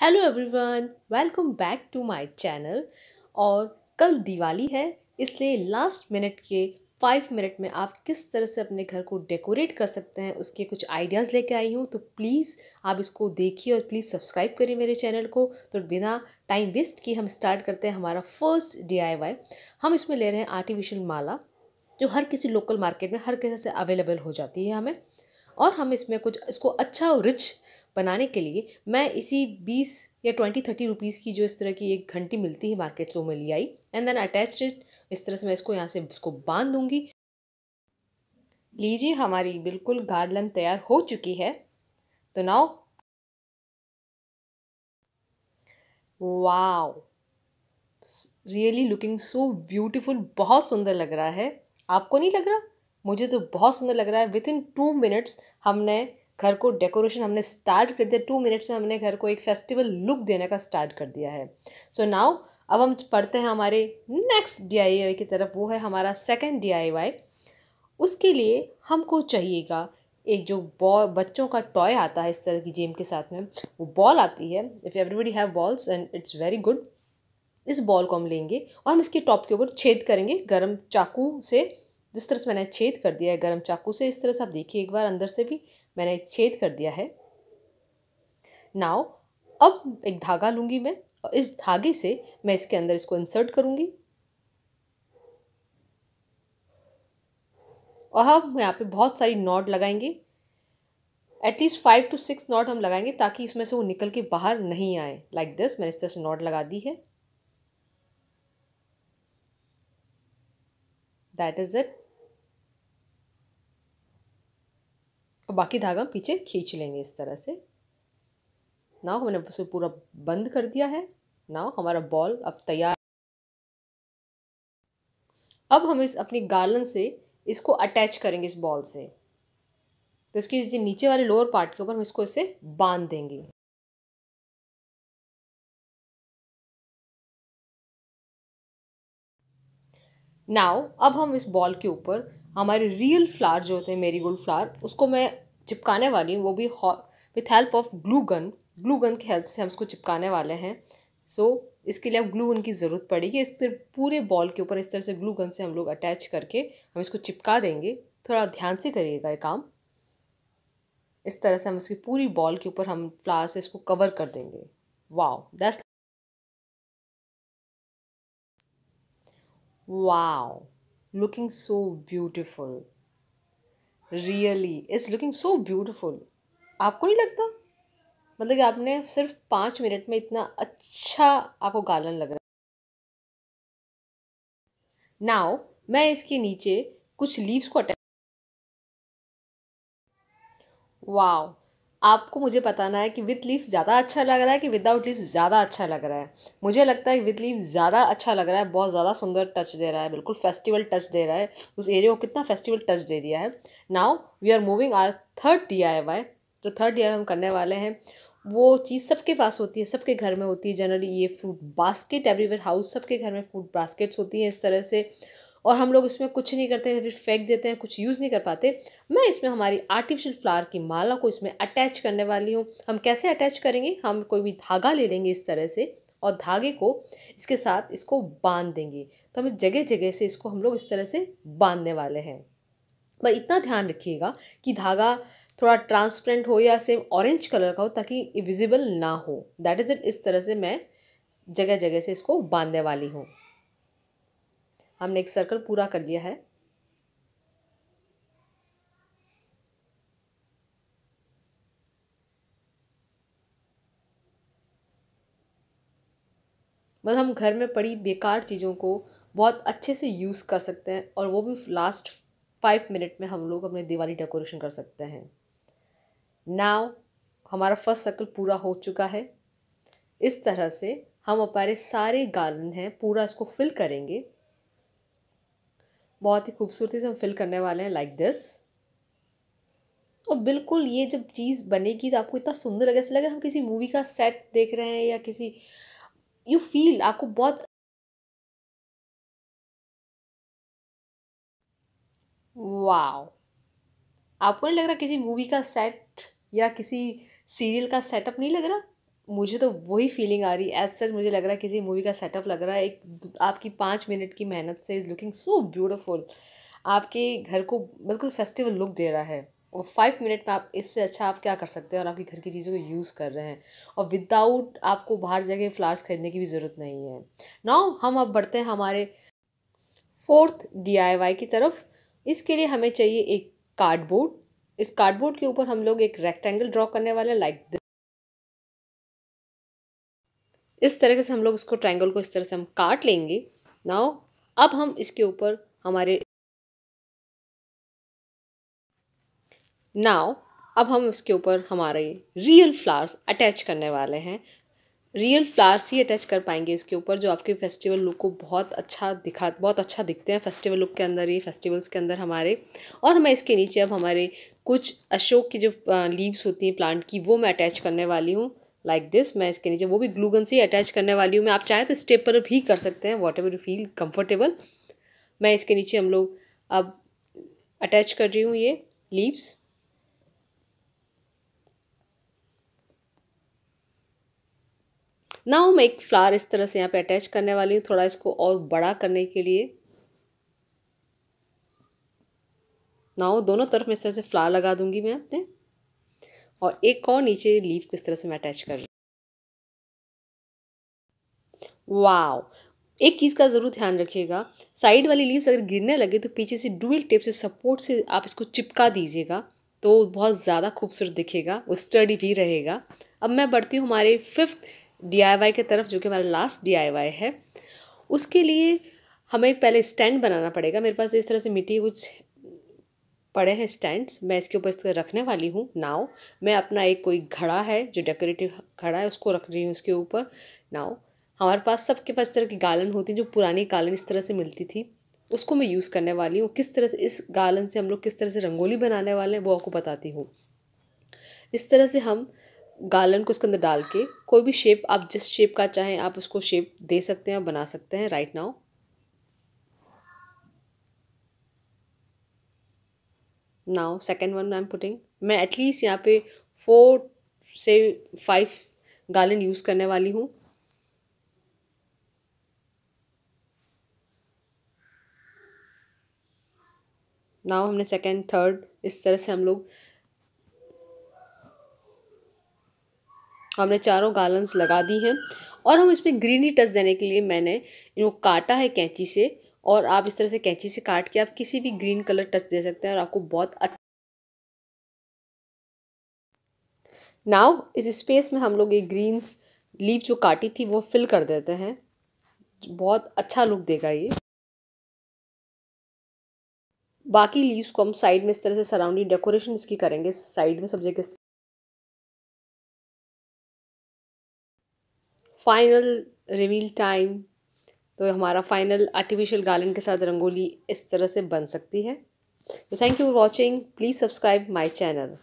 hello everyone welcome back to my channel और कल दिवाली है इसलिए लास्ट मिनट के फाइव मिनट में आप किस तरह से अपने घर को डेकोरेट कर सकते हैं उसके कुछ आइडियाज़ लेके आई हूँ तो प्लीज़ आप इसको देखिए और प्लीज़ सब्सक्राइब करें मेरे चैनल को तो बिना टाइम वेस्ट किए हम स्टार्ट करते हैं हमारा फर्स्ट डी हम इसमें ले रहे हैं आर्टिफिशियल माला जो हर किसी लोकल मार्केट में हर किसी से अवेलेबल हो जाती है हमें और हम इसमें कुछ इसको अच्छा और रिच बनाने के लिए मैं इसी बीस या ट्वेंटी थर्टी रुपीज़ की जो इस तरह की एक घंटी मिलती है मार्केट से वो मैं ले आई एंड देन अटैच इट इस तरह से मैं इसको यहाँ से इसको बांध दूँगी लीजिए हमारी बिल्कुल गार्डलन तैयार हो चुकी है तो now wow really looking so beautiful बहुत सुंदर लग रहा है आपको नहीं लग रहा मुझे तो बहुत सुंदर लग रहा है विद इन टू मिनट्स हमने घर को डेकोरेशन हमने स्टार्ट कर दिया टू मिनट्स से हमने घर को एक फेस्टिवल लुक देने का स्टार्ट कर दिया है सो so नाउ अब हम पढ़ते हैं हमारे नेक्स्ट डी की तरफ वो है हमारा सेकेंड डी उसके लिए हमको चाहिएगा एक जो बॉ बच्चों का टॉय आता है इस तरह की जेम के साथ में वो बॉल आती है if everybody have balls and it's very good इस बॉल को हम लेंगे और हम इसके टॉप के ऊपर छेद करेंगे गर्म चाकू से जिस तरह से मैंने छेद कर दिया है गर्म चाकू से इस तरह से आप देखिए एक बार अंदर से भी मैंने एक छेद कर दिया है नाव अब एक धागा लूँगी मैं और इस धागे से मैं इसके अंदर इसको इंसर्ट करूँगी और हम हाँ, यहाँ पे बहुत सारी नॉट लगाएंगे at least five two six knot हम लगाएंगे ताकि इसमें से वो निकल के बाहर नहीं आए लाइक like दिस मैंने इस तरह से नॉट लगा दी है दैट इज़ इट बाकी धागा पीछे खींच लेंगे इस तरह से नाव हमने उसे पूरा बंद कर दिया है नाव हमारा बॉल अब तैयार अब हम इस अपनी गालन से इसको अटैच करेंगे इस बॉल से तो इसके जो नीचे वाले लोअर पार्ट के ऊपर हम इसको इसे बांध देंगे नाव अब हम इस बॉल के ऊपर हमारे रियल फ्लावर जो होते हैं मेरी गोल्ड फ्लावर उसको मैं चिपकाने वाली वो भी with help of glue gun glue gun की हेल्प से हम उसको चिपकाने वाले हैं सो so, इसके लिए अब ग्लू गन की ज़रूरत पड़ेगी इस तरह पूरे बॉल के ऊपर इस तरह से ग्लू गन से हम लोग अटैच करके हम इसको चिपका देंगे थोड़ा ध्यान से करिएगा ये काम इस तरह से हम इसकी पूरी बॉल के ऊपर हम फ्लावर से इसको कवर कर देंगे wow this wow looking so beautiful really is looking so beautiful आपको नहीं लगता मतलब कि आपने सिर्फ पाँच मिनट में इतना अच्छा आपको गालन लग रहा है नाव मैं इसके नीचे कुछ लीव्स को अटैच वाओ आपको मुझे बताना है कि विथ लीव्स ज़्यादा अच्छा लग रहा है कि विदाउट लीव्स ज़्यादा अच्छा लग रहा है मुझे लगता है विथ लीव्स ज़्यादा अच्छा लग रहा है बहुत ज़्यादा सुंदर टच दे रहा है बिल्कुल फेस्टिवल टच दे रहा है उस एरिया को कितना फेस्टिवल टच दे दिया है now we are moving our third D I Y जो थर्ड डी आई हम करने वाले हैं वो चीज़ सबके पास होती है सबके घर में होती है जनरली ये फ्रूट बास्केट एवरीवेयर हाउस सबके घर में फ्रूट बास्केट्स होती हैं इस तरह से और हम लोग इसमें कुछ नहीं करते फिर फेंक देते हैं कुछ यूज़ नहीं कर पाते मैं इसमें हमारी आर्टिफिशियल फ्लावर की माला को इसमें अटैच करने वाली हूँ हम कैसे अटैच करेंगे हम कोई भी धागा ले लेंगे इस तरह से और धागे को इसके साथ इसको बांध देंगे तो हमें जगह जगह से इसको हम लोग इस तरह से बांधने वाले हैं पर इतना ध्यान रखिएगा कि धागा थोड़ा ट्रांसपेरेंट हो या सेम ऑरेंज कलर का हो ताकि विजिबल ना हो दैट इज़ इट इस तरह से मैं जगह जगह से इसको बांधने वाली हूँ हमने एक सर्कल पूरा कर लिया है मतलब हम घर में पड़ी बेकार चीज़ों को बहुत अच्छे से यूज़ कर सकते हैं और वो भी लास्ट फाइव मिनट में हम लोग अपने दिवाली डेकोरेशन कर सकते हैं नाव हमारा फर्स्ट सर्कल पूरा हो चुका है इस तरह से हम अपारे सारे गार्डन हैं पूरा इसको फिल करेंगे बहुत ही खूबसूरती से हम फिल करने वाले हैं लाइक दिस और बिल्कुल ये जब चीज़ बनेगी तो आपको इतना सुंदर लगे ऐसा लगे हम किसी मूवी का सेट देख रहे हैं या किसी यू फील आपको बहुत वाओ आपको नहीं लग रहा किसी मूवी का सेट या किसी सीरियल का सेटअप नहीं लग रहा मुझे तो वही फीलिंग आ रही एज सच मुझे लग रहा है किसी मूवी का सेटअप लग रहा है एक आपकी पाँच मिनट की मेहनत से इज़ लुकिंग सो ब्यूटिफुल आपके घर को बिल्कुल फेस्टिवल लुक दे रहा है और फाइव मिनट में आप इससे अच्छा आप क्या कर सकते हैं और आपके घर की चीज़ों को यूज़ कर रहे हैं और विदाउट आपको बाहर जगह फ्लावर्स खरीदने की भी ज़रूरत नहीं है नाउ हम अब बढ़ते हैं हमारे फोर्थ डी की तरफ इसके लिए हमें चाहिए एक कार्डबोर्ड इस कार्डबोर्ड के ऊपर हम लोग एक रेक्टेंगल ड्रॉ करने वाले लाइक इस तरह से हम लोग उसको ट्रायंगल को इस तरह से हम काट लेंगे नाउ अब हम इसके ऊपर हमारे नाव अब हम इसके ऊपर हमारे रियल फ्लावर्स अटैच करने वाले हैं रियल फ्लावर्स ही अटैच कर पाएंगे इसके ऊपर जो आपके फेस्टिवल लुक को बहुत अच्छा दिखा बहुत अच्छा दिखते हैं फेस्टिवल लुक के अंदर ही फेस्टिवल्स के अंदर हमारे और हमें इसके नीचे अब हमारे कुछ अशोक की जो लीव्स होती हैं प्लांट की वो मैं अटैच करने वाली हूँ लाइक दिस मैं इसके नीचे वो भी ग्लूगन से ही अटैच करने वाली हूँ मैं आप चाहें तो स्टेप पर भी कर सकते हैं whatever you feel comfortable मैं इसके नीचे हम लोग अब अटैच कर रही हूँ ये लीव्स नाउ मैं एक फ्लावर इस तरह से यहाँ पे अटैच करने वाली हूँ थोड़ा इसको और बड़ा करने के लिए नाउ दोनों तरफ में इस तरह से फ्लावर लगा दूंगी मैं अपने और एक और नीचे लीव किस तरह से मैं अटैच कर रही हूँ वाओ एक चीज़ का ज़रूर ध्यान रखिएगा साइड वाली लीव्स अगर गिरने लगे तो पीछे से डुअल टेप से सपोर्ट से आप इसको चिपका दीजिएगा तो बहुत ज़्यादा खूबसूरत दिखेगा वो स्टडी भी रहेगा अब मैं बढ़ती हूँ हमारे फिफ्थ डी की तरफ जो कि हमारा लास्ट डी है उसके लिए हमें पहले स्टैंड बनाना पड़ेगा मेरे पास इस तरह से मिट्टी कुछ पड़े हैं स्टैंड्स मैं इसके ऊपर इसको रखने वाली हूँ नाव मैं अपना एक कोई घड़ा है जो डेकोरेटिव घड़ा है उसको रख रही हूँ इसके ऊपर नाव हमारे पास सबके पास तरह की गालन होती है जो पुरानी गालन इस तरह से मिलती थी उसको मैं यूज़ करने वाली हूँ किस तरह से इस गालन से हम लोग किस तरह से रंगोली बनाने वाले हैं वो आपको बताती हूँ इस तरह से हम गालन को इसके अंदर डाल के कोई भी शेप आप जिस शेप का चाहें आप उसको शेप दे सकते हैं बना सकते हैं right now now second one I am putting मैं एटलीस्ट यहाँ पे फोर से फाइव गार्लैंड यूज़ करने वाली हूँ नाउ हमने सेकेंड थर्ड इस तरह से हम लोग हमने चारों गार्लन्स लगा दी हैं और हम इसमें ग्रीनी टच देने के लिए मैंने इनको काटा है कैंची से और आप इस तरह से कैंची से काट के आप किसी भी ग्रीन कलर टच दे सकते हैं और आपको बहुत अच्छा नाव इस स्पेस में हम लोग ये ग्रीन लीव जो काटी थी वो फिल कर देते हैं बहुत अच्छा लुक देगा ये बाकी लीव्स को हम साइड में इस तरह से सराउंडिंग डेकोरेशन इसकी करेंगे साइड में सब जगह फाइनल रिवील टाइम तो हमारा फाइनल आर्टिफिशियल गार्डन के साथ रंगोली इस तरह से बन सकती है तो thank you for watching please subscribe my channel